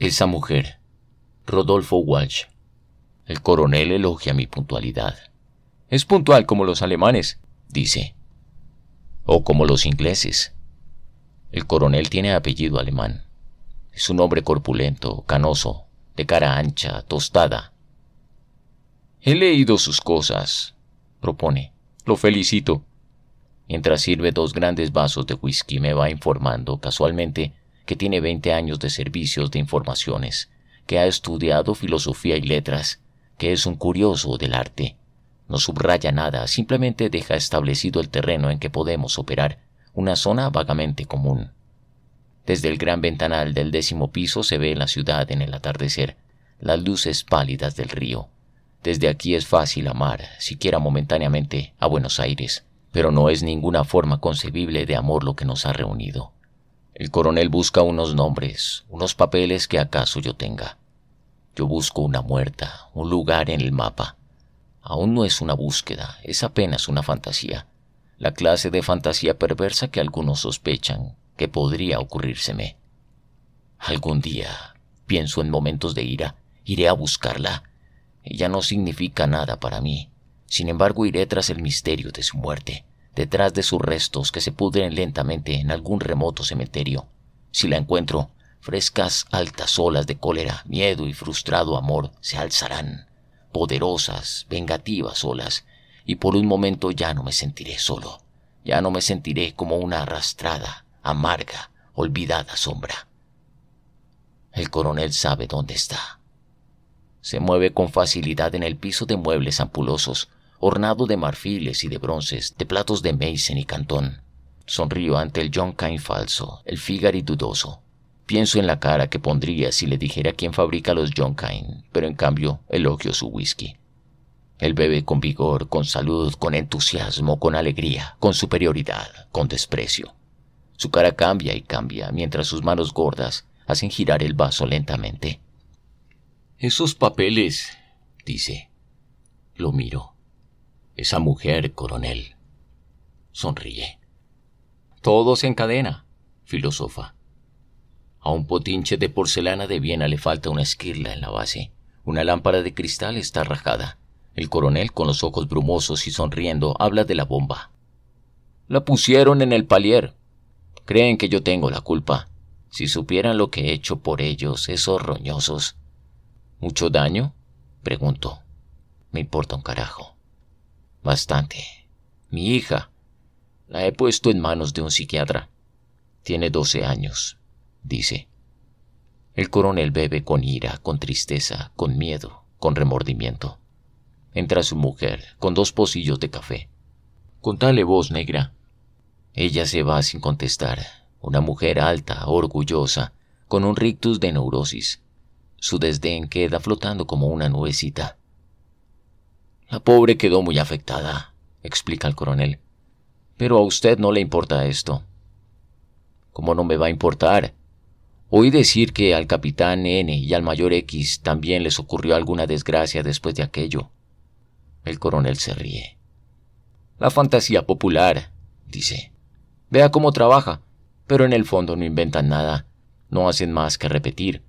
Esa mujer, Rodolfo Walsh. El coronel elogia mi puntualidad. Es puntual como los alemanes, dice. O como los ingleses. El coronel tiene apellido alemán. Es un hombre corpulento, canoso, de cara ancha, tostada. He leído sus cosas, propone. Lo felicito. Mientras sirve dos grandes vasos de whisky me va informando casualmente que tiene 20 años de servicios de informaciones, que ha estudiado filosofía y letras, que es un curioso del arte. No subraya nada, simplemente deja establecido el terreno en que podemos operar, una zona vagamente común. Desde el gran ventanal del décimo piso se ve la ciudad en el atardecer, las luces pálidas del río. Desde aquí es fácil amar, siquiera momentáneamente, a Buenos Aires, pero no es ninguna forma concebible de amor lo que nos ha reunido. El coronel busca unos nombres, unos papeles que acaso yo tenga. Yo busco una muerta, un lugar en el mapa. Aún no es una búsqueda, es apenas una fantasía, la clase de fantasía perversa que algunos sospechan que podría ocurrírseme. Algún día, pienso en momentos de ira, iré a buscarla. Ella no significa nada para mí, sin embargo iré tras el misterio de su muerte detrás de sus restos que se pudren lentamente en algún remoto cementerio. Si la encuentro, frescas altas olas de cólera, miedo y frustrado amor se alzarán, poderosas, vengativas olas, y por un momento ya no me sentiré solo, ya no me sentiré como una arrastrada, amarga, olvidada sombra. El coronel sabe dónde está. Se mueve con facilidad en el piso de muebles ampulosos, ornado de marfiles y de bronces, de platos de Meissen y Cantón. Sonrío ante el John Cain falso, el Figari dudoso. Pienso en la cara que pondría si le dijera quién fabrica los John Cain, pero en cambio elogio su whisky. Él bebe con vigor, con salud, con entusiasmo, con alegría, con superioridad, con desprecio. Su cara cambia y cambia mientras sus manos gordas hacen girar el vaso lentamente. Esos papeles, dice. Lo miro. Esa mujer, coronel. Sonríe. Todo se encadena, filosofa. A un potinche de porcelana de Viena le falta una esquirla en la base. Una lámpara de cristal está rajada. El coronel, con los ojos brumosos y sonriendo, habla de la bomba. La pusieron en el palier. Creen que yo tengo la culpa. Si supieran lo que he hecho por ellos, esos roñosos. ¿Mucho daño? Preguntó. Me importa un carajo. Bastante. Mi hija. La he puesto en manos de un psiquiatra. Tiene doce años, dice. El coronel bebe con ira, con tristeza, con miedo, con remordimiento. Entra su mujer, con dos pocillos de café. Contale voz negra. Ella se va sin contestar, una mujer alta, orgullosa, con un rictus de neurosis. Su desdén queda flotando como una nubecita. La pobre quedó muy afectada, explica el coronel. Pero a usted no le importa esto. ¿Cómo no me va a importar? Oí decir que al capitán N y al mayor X también les ocurrió alguna desgracia después de aquello. El coronel se ríe. La fantasía popular, dice. Vea cómo trabaja, pero en el fondo no inventan nada, no hacen más que repetir.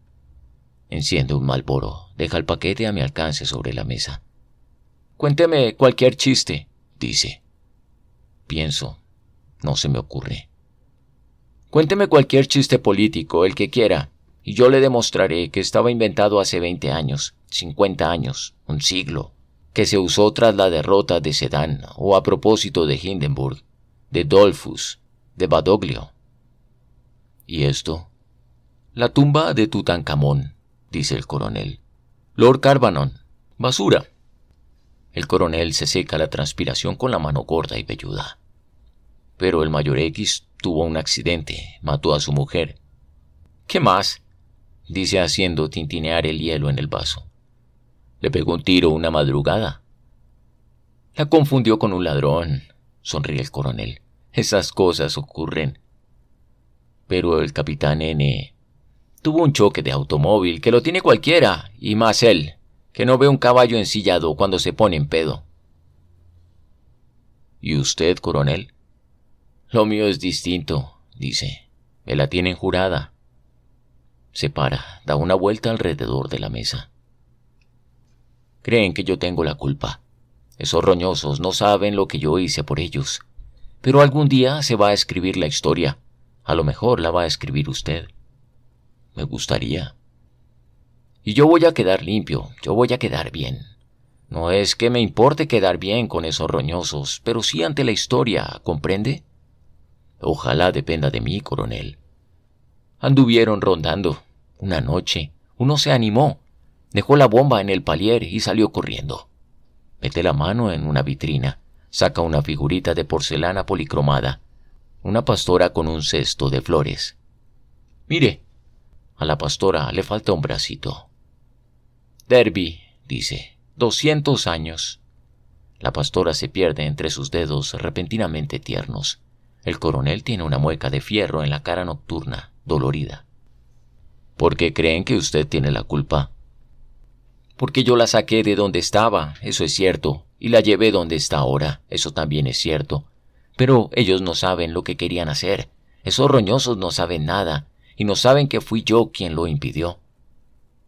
Enciende un malboro, deja el paquete a mi alcance sobre la mesa. Cuénteme cualquier chiste, dice. Pienso, no se me ocurre. Cuénteme cualquier chiste político, el que quiera, y yo le demostraré que estaba inventado hace veinte años, cincuenta años, un siglo, que se usó tras la derrota de Sedán o a propósito de Hindenburg, de Dolfus, de Badoglio. ¿Y esto? La tumba de Tutankamón, dice el coronel. Lord Carbanon. Basura. El coronel se seca la transpiración con la mano gorda y velluda. Pero el mayor X tuvo un accidente, mató a su mujer. ¿Qué más? dice haciendo tintinear el hielo en el vaso. Le pegó un tiro una madrugada. La confundió con un ladrón, sonríe el coronel. Esas cosas ocurren. Pero el capitán N tuvo un choque de automóvil que lo tiene cualquiera, y más él que no ve un caballo ensillado cuando se pone en pedo. ¿Y usted, coronel? Lo mío es distinto, dice. Me la tienen jurada. Se para, da una vuelta alrededor de la mesa. Creen que yo tengo la culpa. Esos roñosos no saben lo que yo hice por ellos. Pero algún día se va a escribir la historia. A lo mejor la va a escribir usted. Me gustaría. Y yo voy a quedar limpio, yo voy a quedar bien. No es que me importe quedar bien con esos roñosos, pero sí ante la historia, ¿comprende? Ojalá dependa de mí, coronel. Anduvieron rondando. Una noche, uno se animó, dejó la bomba en el palier y salió corriendo. Mete la mano en una vitrina, saca una figurita de porcelana policromada, una pastora con un cesto de flores. Mire, a la pastora le falta un bracito. Derby, dice, 200 años. La pastora se pierde entre sus dedos repentinamente tiernos. El coronel tiene una mueca de fierro en la cara nocturna, dolorida. ¿Por qué creen que usted tiene la culpa? Porque yo la saqué de donde estaba, eso es cierto, y la llevé donde está ahora, eso también es cierto. Pero ellos no saben lo que querían hacer. Esos roñosos no saben nada, y no saben que fui yo quien lo impidió.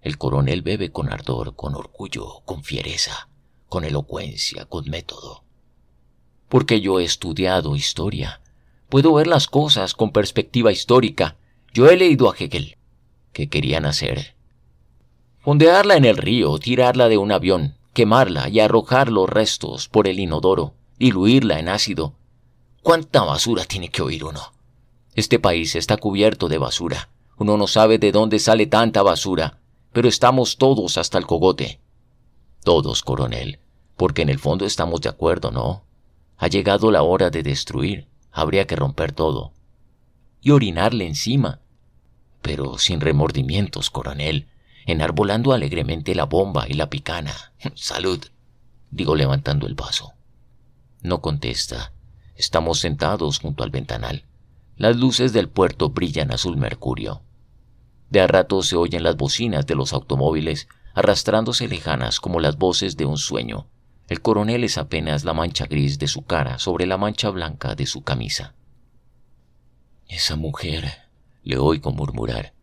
El coronel bebe con ardor, con orgullo, con fiereza, con elocuencia, con método. Porque yo he estudiado historia. Puedo ver las cosas con perspectiva histórica. Yo he leído a Hegel. ¿Qué querían hacer? Fondearla en el río, tirarla de un avión, quemarla y arrojar los restos por el inodoro, diluirla en ácido. ¿Cuánta basura tiene que oír uno? Este país está cubierto de basura. Uno no sabe de dónde sale tanta basura pero estamos todos hasta el cogote. Todos, coronel, porque en el fondo estamos de acuerdo, ¿no? Ha llegado la hora de destruir, habría que romper todo. Y orinarle encima. Pero sin remordimientos, coronel, enarbolando alegremente la bomba y la picana. Salud, digo levantando el vaso. No contesta. Estamos sentados junto al ventanal. Las luces del puerto brillan azul mercurio. De a rato se oyen las bocinas de los automóviles arrastrándose lejanas como las voces de un sueño. El coronel es apenas la mancha gris de su cara sobre la mancha blanca de su camisa. Esa mujer, le oigo murmurar,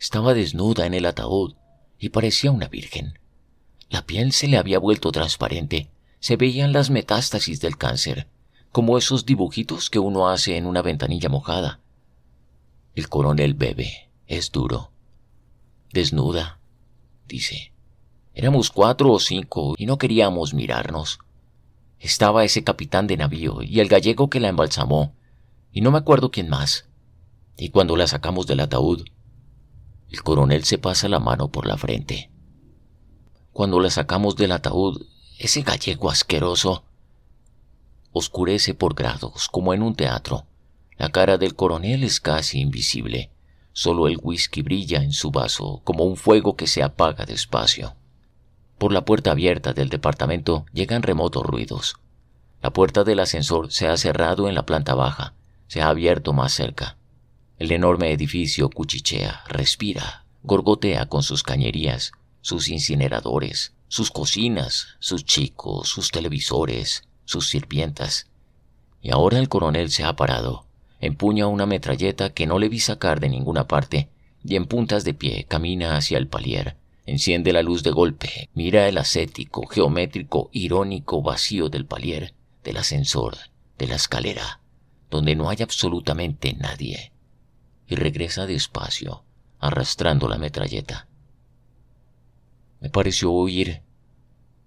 estaba desnuda en el ataúd y parecía una virgen. La piel se le había vuelto transparente, se veían las metástasis del cáncer, como esos dibujitos que uno hace en una ventanilla mojada. El coronel bebe. Es duro. Desnuda, dice. Éramos cuatro o cinco y no queríamos mirarnos. Estaba ese capitán de navío y el gallego que la embalsamó, y no me acuerdo quién más. Y cuando la sacamos del ataúd, el coronel se pasa la mano por la frente. Cuando la sacamos del ataúd, ese gallego asqueroso oscurece por grados, como en un teatro. La cara del coronel es casi invisible. Solo el whisky brilla en su vaso como un fuego que se apaga despacio. Por la puerta abierta del departamento llegan remotos ruidos. La puerta del ascensor se ha cerrado en la planta baja, se ha abierto más cerca. El enorme edificio cuchichea, respira, gorgotea con sus cañerías, sus incineradores, sus cocinas, sus chicos, sus televisores, sus sirvientas. Y ahora el coronel se ha parado, empuña una metralleta que no le vi sacar de ninguna parte, y en puntas de pie camina hacia el palier. Enciende la luz de golpe, mira el ascético, geométrico, irónico vacío del palier, del ascensor, de la escalera, donde no hay absolutamente nadie, y regresa despacio, arrastrando la metralleta. Me pareció oír,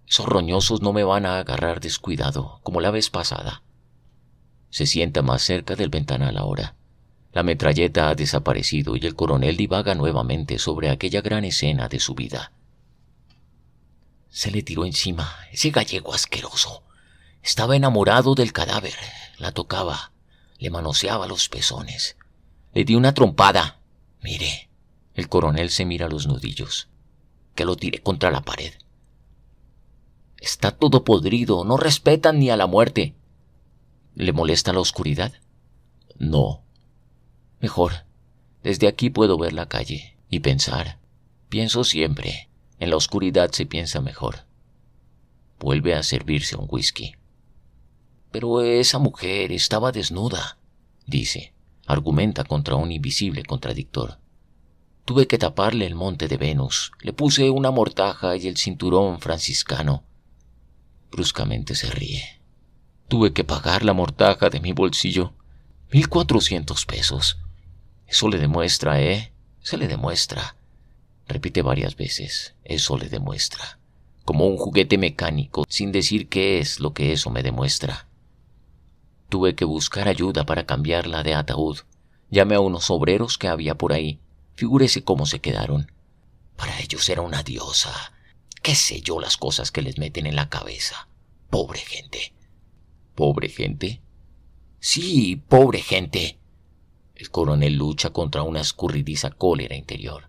esos roñosos no me van a agarrar descuidado, como la vez pasada. Se sienta más cerca del ventanal ahora. La metralleta ha desaparecido y el coronel divaga nuevamente sobre aquella gran escena de su vida. Se le tiró encima ese gallego asqueroso. Estaba enamorado del cadáver. La tocaba. Le manoseaba los pezones. Le di una trompada. Mire. El coronel se mira los nudillos. Que lo tiré contra la pared. Está todo podrido. No respetan ni a la muerte. ¿Le molesta la oscuridad? No. Mejor. Desde aquí puedo ver la calle y pensar. Pienso siempre. En la oscuridad se piensa mejor. Vuelve a servirse un whisky. Pero esa mujer estaba desnuda, dice. Argumenta contra un invisible contradictor. Tuve que taparle el monte de Venus. Le puse una mortaja y el cinturón franciscano. Bruscamente se ríe. Tuve que pagar la mortaja de mi bolsillo. Mil cuatrocientos pesos. Eso le demuestra, ¿eh? Se le demuestra. Repite varias veces. Eso le demuestra. Como un juguete mecánico, sin decir qué es lo que eso me demuestra. Tuve que buscar ayuda para cambiarla de ataúd. Llamé a unos obreros que había por ahí. Figúrese cómo se quedaron. Para ellos era una diosa. Qué sé yo las cosas que les meten en la cabeza. Pobre gente. ¿Pobre gente? Sí, pobre gente. El coronel lucha contra una escurridiza cólera interior.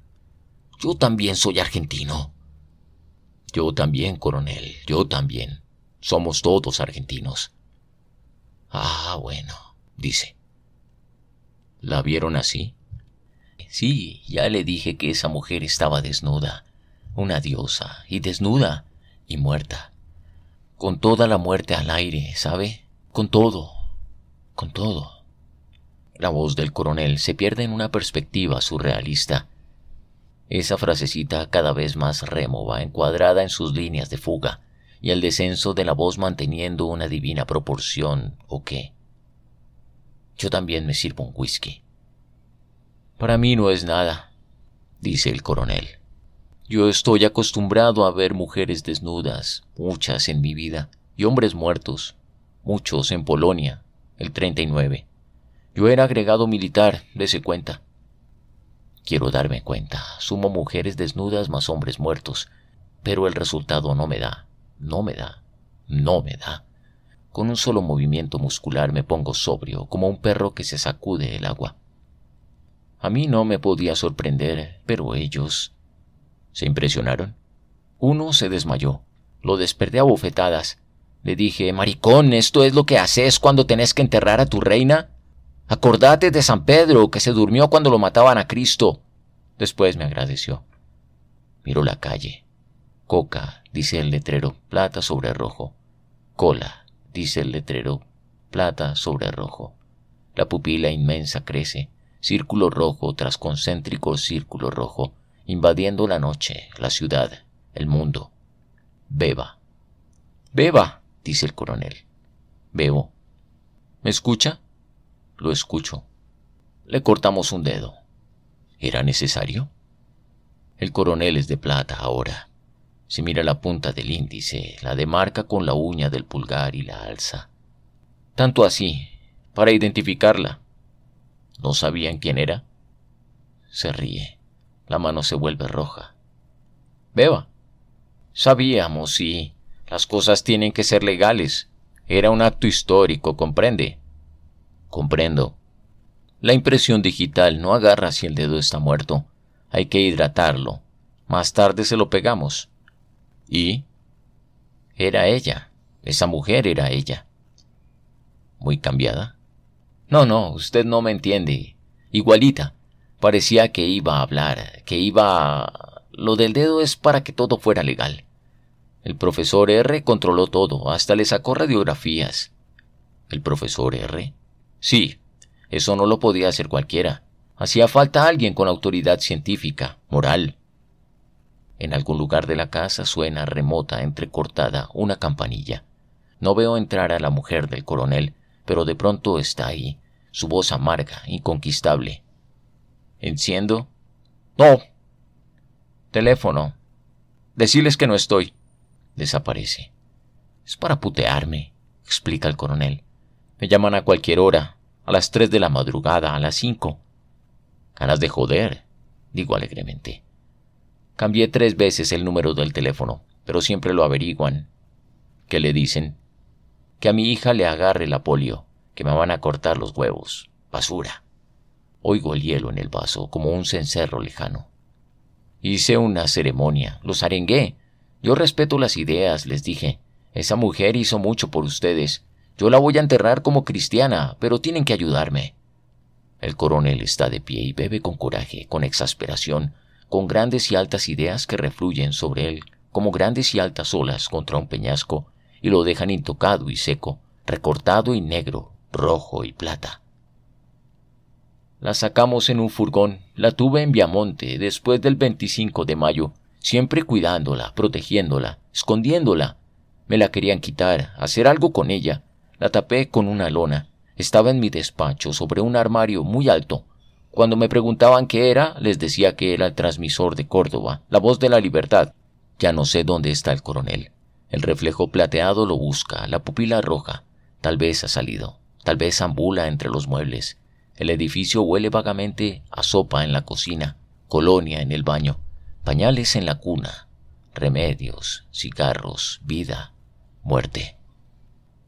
Yo también soy argentino. Yo también, coronel, yo también. Somos todos argentinos. Ah, bueno, dice. ¿La vieron así? Sí, ya le dije que esa mujer estaba desnuda, una diosa, y desnuda, y muerta. Con toda la muerte al aire, ¿sabe? Con todo, con todo. La voz del coronel se pierde en una perspectiva surrealista. Esa frasecita cada vez más remova, encuadrada en sus líneas de fuga, y el descenso de la voz manteniendo una divina proporción, ¿o qué? Yo también me sirvo un whisky. Para mí no es nada, dice el coronel. Yo estoy acostumbrado a ver mujeres desnudas, muchas en mi vida, y hombres muertos, muchos en Polonia, el 39. Yo era agregado militar, dese cuenta. Quiero darme cuenta, sumo mujeres desnudas más hombres muertos, pero el resultado no me da, no me da, no me da. Con un solo movimiento muscular me pongo sobrio, como un perro que se sacude el agua. A mí no me podía sorprender, pero ellos... ¿Se impresionaron? Uno se desmayó. Lo desperté a bofetadas. Le dije, maricón, ¿esto es lo que haces cuando tenés que enterrar a tu reina? Acordate de San Pedro, que se durmió cuando lo mataban a Cristo. Después me agradeció. Miró la calle. Coca, dice el letrero, plata sobre rojo. Cola, dice el letrero, plata sobre rojo. La pupila inmensa crece, círculo rojo tras concéntrico círculo rojo, invadiendo la noche, la ciudad, el mundo. Beba. Beba, dice el coronel. Bebo. ¿Me escucha? Lo escucho. Le cortamos un dedo. ¿Era necesario? El coronel es de plata ahora. Se mira la punta del índice, la demarca con la uña del pulgar y la alza. Tanto así, para identificarla. ¿No sabían quién era? Se ríe. La mano se vuelve roja. Beba. Sabíamos, sí. Las cosas tienen que ser legales. Era un acto histórico, ¿comprende? Comprendo. La impresión digital no agarra si el dedo está muerto. Hay que hidratarlo. Más tarde se lo pegamos. ¿Y? Era ella. Esa mujer era ella. ¿Muy cambiada? No, no, usted no me entiende. Igualita. Parecía que iba a hablar, que iba a... Lo del dedo es para que todo fuera legal. El profesor R controló todo, hasta le sacó radiografías. ¿El profesor R? Sí, eso no lo podía hacer cualquiera. Hacía falta alguien con autoridad científica, moral. En algún lugar de la casa suena remota, entrecortada, una campanilla. No veo entrar a la mujer del coronel, pero de pronto está ahí, su voz amarga, inconquistable. ¿Enciendo? No. Teléfono. —Decirles que no estoy. Desaparece. Es para putearme, explica el coronel. Me llaman a cualquier hora, a las tres de la madrugada, a las cinco. Ganas de joder, digo alegremente. Cambié tres veces el número del teléfono, pero siempre lo averiguan. ¿Qué le dicen? Que a mi hija le agarre la polio, que me van a cortar los huevos. Basura. Oigo el hielo en el vaso como un cencerro lejano. Hice una ceremonia, los arengué, yo respeto las ideas, les dije. Esa mujer hizo mucho por ustedes. Yo la voy a enterrar como cristiana, pero tienen que ayudarme. El coronel está de pie y bebe con coraje, con exasperación, con grandes y altas ideas que refluyen sobre él como grandes y altas olas contra un peñasco y lo dejan intocado y seco, recortado y negro, rojo y plata. La sacamos en un furgón, la tuve en Viamonte después del 25 de mayo, siempre cuidándola, protegiéndola, escondiéndola. Me la querían quitar, hacer algo con ella. La tapé con una lona. Estaba en mi despacho, sobre un armario muy alto. Cuando me preguntaban qué era, les decía que era el transmisor de Córdoba, la voz de la libertad. Ya no sé dónde está el coronel. El reflejo plateado lo busca, la pupila roja. Tal vez ha salido, tal vez ambula entre los muebles. El edificio huele vagamente a sopa en la cocina, colonia en el baño pañales en la cuna, remedios, cigarros, vida, muerte.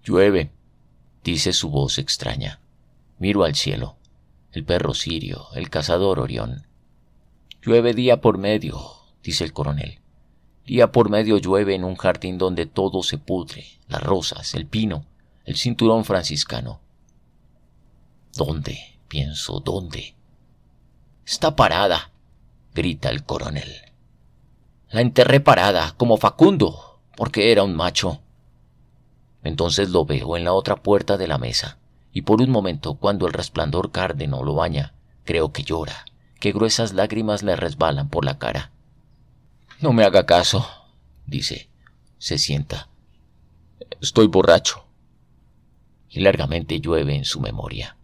Llueve, dice su voz extraña. Miro al cielo, el perro sirio, el cazador Orión. Llueve día por medio, dice el coronel. Día por medio llueve en un jardín donde todo se pudre, las rosas, el pino, el cinturón franciscano. ¿Dónde? pienso, ¿dónde? Está parada, grita el coronel. La enterré parada, como Facundo, porque era un macho. Entonces lo veo en la otra puerta de la mesa, y por un momento, cuando el resplandor cárdeno lo baña, creo que llora, que gruesas lágrimas le resbalan por la cara. No me haga caso, dice. Se sienta. Estoy borracho. Y largamente llueve en su memoria.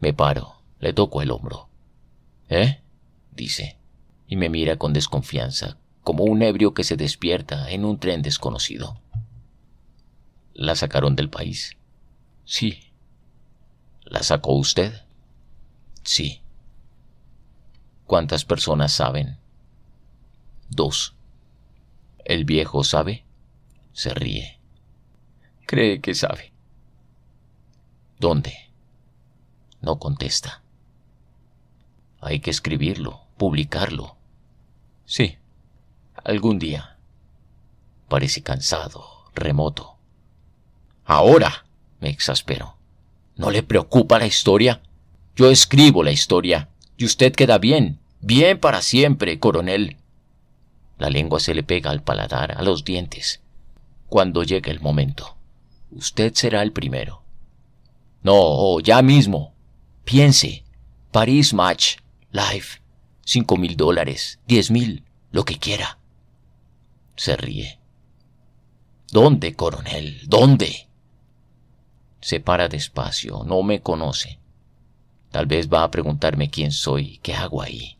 Me paro, le toco el hombro. ¿Eh? dice y me mira con desconfianza, como un ebrio que se despierta en un tren desconocido. ¿La sacaron del país? Sí. ¿La sacó usted? Sí. ¿Cuántas personas saben? Dos. ¿El viejo sabe? Se ríe. Cree que sabe. ¿Dónde? No contesta. Hay que escribirlo, publicarlo, Sí, algún día. Parece cansado, remoto. Ahora, me exaspero. ¿No le preocupa la historia? Yo escribo la historia, y usted queda bien, bien para siempre, coronel. La lengua se le pega al paladar, a los dientes. Cuando llegue el momento, usted será el primero. No, ya mismo. Piense. Paris Match. Live cinco mil dólares, diez mil, lo que quiera. Se ríe. ¿Dónde, coronel? ¿Dónde? Se para despacio, no me conoce. Tal vez va a preguntarme quién soy, qué hago ahí.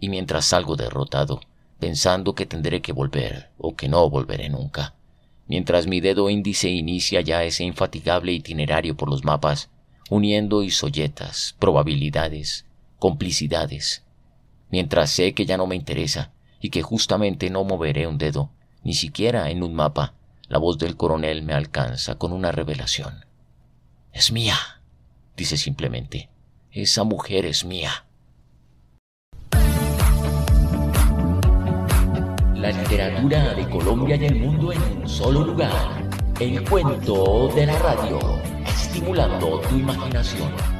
Y mientras salgo derrotado, pensando que tendré que volver o que no volveré nunca, mientras mi dedo índice inicia ya ese infatigable itinerario por los mapas, uniendo isoyetas, probabilidades, complicidades, mientras sé que ya no me interesa y que justamente no moveré un dedo, ni siquiera en un mapa, la voz del coronel me alcanza con una revelación. Es mía, dice simplemente. Esa mujer es mía. La literatura de Colombia y el mundo en un solo lugar. El cuento de la radio, estimulando tu imaginación.